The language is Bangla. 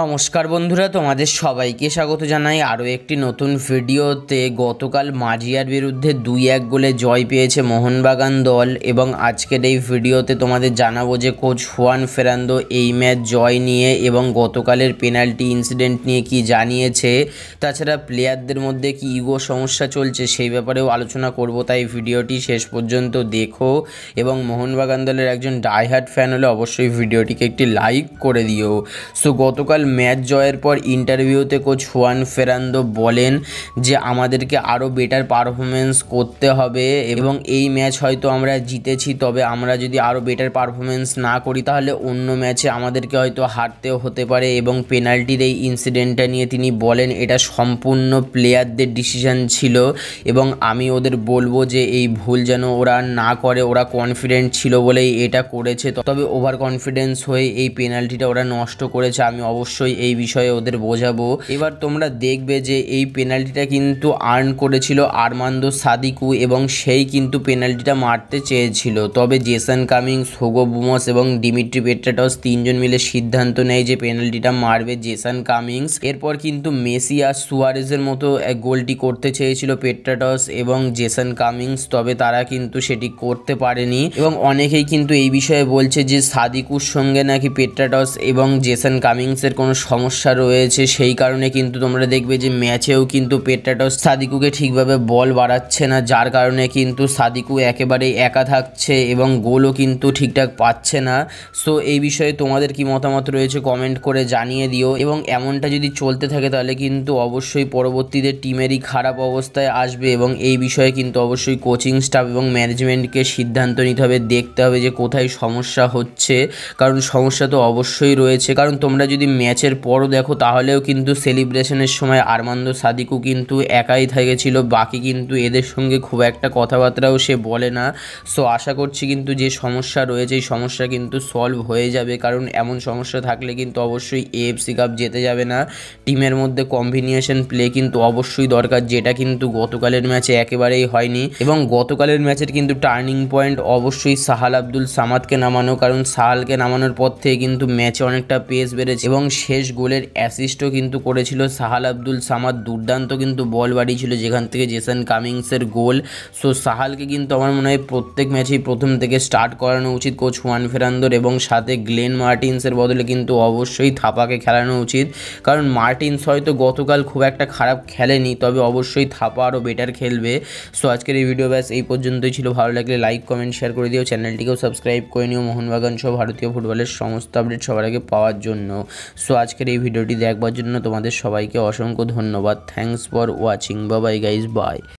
নমস্কার বন্ধুরা তোমাদের সবাইকে স্বাগত জানাই আরও একটি নতুন ভিডিওতে গতকাল মাঝিয়ার বিরুদ্ধে দুই এক গোলে জয় পেয়েছে মোহনবাগান দল এবং আজকের এই ভিডিওতে তোমাদের জানাবো যে কোচ হুয়ান ফেরান্দো এই ম্যাচ জয় নিয়ে এবং গতকালের পেনাল্টি ইনসিডেন্ট নিয়ে কি জানিয়েছে তাছাড়া প্লেয়ারদের মধ্যে কি ইগো সমস্যা চলছে সেই ব্যাপারেও আলোচনা করব তাই ভিডিওটি শেষ পর্যন্ত দেখো এবং মোহনবাগান দলের একজন ডাইহার্ট ফ্যান হলে অবশ্যই ভিডিওটিকে একটি লাইক করে দিও সো গতকাল ম্যাচ জয়ের পর ইন্টারভিউতে কোচ হুয়ান ফেরান্দো বলেন যে আমাদেরকে আরও বেটার পারফরমেন্স করতে হবে এবং এই ম্যাচ হয়তো আমরা জিতেছি তবে আমরা যদি আরও বেটার পারফরমেন্স না করি তাহলে অন্য ম্যাচে আমাদেরকে হয়তো হারতেও হতে পারে এবং পেনাল্টির এই ইনসিডেন্টটা নিয়ে তিনি বলেন এটা সম্পূর্ণ প্লেয়ারদের ডিসিশান ছিল এবং আমি ওদের বলবো যে এই ভুল যেন ওরা না করে ওরা কনফিডেন্ট ছিল বলেই এটা করেছে তবে ওভার কনফিডেন্স হয়ে এই পেনাল্টিটা ওরা নষ্ট করেছে আমি অবশ্যই অবশ্যই এই বিষয়ে ওদের বোঝাবো এবার তোমরা দেখবে যে এই পেনাল্টিটা কিন্তু আর্ন করেছিল আরমান্দো সাদিকু এবং সেই কিন্তু পেনাল্টিটা মারতে চেয়েছিল তবে জেসন কামিংস হোগো বুমস এবং ডিমিট্রি পেট্রাটস তিনজন মিলে সিদ্ধান্ত নেয় যে পেনাল্টিটা মারবে জেসন কামিংস এরপর কিন্তু মেসি আর সুয়ারেজের মতো গোলটি করতে চেয়েছিল পেট্রাটস এবং জেসন কামিংস তবে তারা কিন্তু সেটি করতে পারেনি এবং অনেকেই কিন্তু এই বিষয়ে বলছে যে সাদিকুর সঙ্গে নাকি পেট্রাটস এবং জেসন কামিংসের পেটের কোনো সমস্যা রয়েছে সেই কারণে কিন্তু তোমরা দেখবে যে ম্যাচেও কিন্তু পেট্রাটস সাদিকুকে ঠিকভাবে বল বাড়াচ্ছে না যার কারণে কিন্তু সাদিকু একেবারেই একা থাকছে এবং গোলও কিন্তু ঠিকঠাক পাচ্ছে না সো এই বিষয়ে তোমাদের কি মতামত রয়েছে কমেন্ট করে জানিয়ে দিও এবং এমনটা যদি চলতে থাকে তাহলে কিন্তু অবশ্যই পরবর্তীতে টিমেরই খারাপ অবস্থায় আসবে এবং এই বিষয়ে কিন্তু অবশ্যই কোচিং স্টাফ এবং ম্যানেজমেন্টকে সিদ্ধান্ত নিতে হবে দেখতে হবে যে কোথায় সমস্যা হচ্ছে কারণ সমস্যা তো অবশ্যই রয়েছে কারণ তোমরা যদি ম্যাচের পরও দেখো তাহলেও কিন্তু সেলিব্রেশনের সময় আরমান্দ সাদিকু কিন্তু একাই থেকেছিল বাকি কিন্তু এদের সঙ্গে খুব একটা কথাবার্তাও সে বলে না সো আশা করছি কিন্তু যে সমস্যা রয়েছে এই সমস্যা কিন্তু সলভ হয়ে যাবে কারণ এমন সমস্যা থাকলে কিন্তু অবশ্যই এএফসি কাপ যেতে যাবে না টিমের মধ্যে কম্বিনেশন প্লে কিন্তু অবশ্যই দরকার যেটা কিন্তু গতকালের ম্যাচে একেবারেই হয়নি এবং গতকালের ম্যাচের কিন্তু টার্নিং পয়েন্ট অবশ্যই সাহাল আব্দুল সামাদকে নামানো কারণ সাহালকে নামানোর পর থেকে কিন্তু ম্যাচে অনেকটা পেস বেড়েছে এবং শেষ গোলের অ্যাসিস্টও কিন্তু করেছিল সাহাল আব্দুল সামাদ দুর্দান্ত কিন্তু বল বাড়িয়েছিল যেখান থেকে জেসন কামিংসের গোল সো সাহালকে কিন্তু আমার মনে হয় প্রত্যেক ম্যাচেই প্রথম থেকে স্টার্ট করানো উচিত কোচ হুয়ান ফেরান্দোর এবং সাথে গ্লেন মার্টিন্সের বদলে কিন্তু অবশ্যই থাপাকে খেলানো উচিত কারণ মার্টিন্স হয়তো গতকাল খুব একটা খারাপ খেলেনি তবে অবশ্যই থাপা আরও বেটার খেলবে সো আজকের এই ভিডিও ব্যাস এই পর্যন্তই ছিল ভালো লাগলে লাইক কমেন্ট শেয়ার করে দিও চ্যানেলটিকেও সাবস্ক্রাইব করে নিও মোহনবাগান সহ ভারতীয় ফুটবলের সমস্ত আপডেট সবার আগে পাওয়ার জন্য সো আজকের এই ভিডিওটি দেখবার জন্য তোমাদের সবাইকে অসংখ্য ধন্যবাদ thanks for watching bye guys by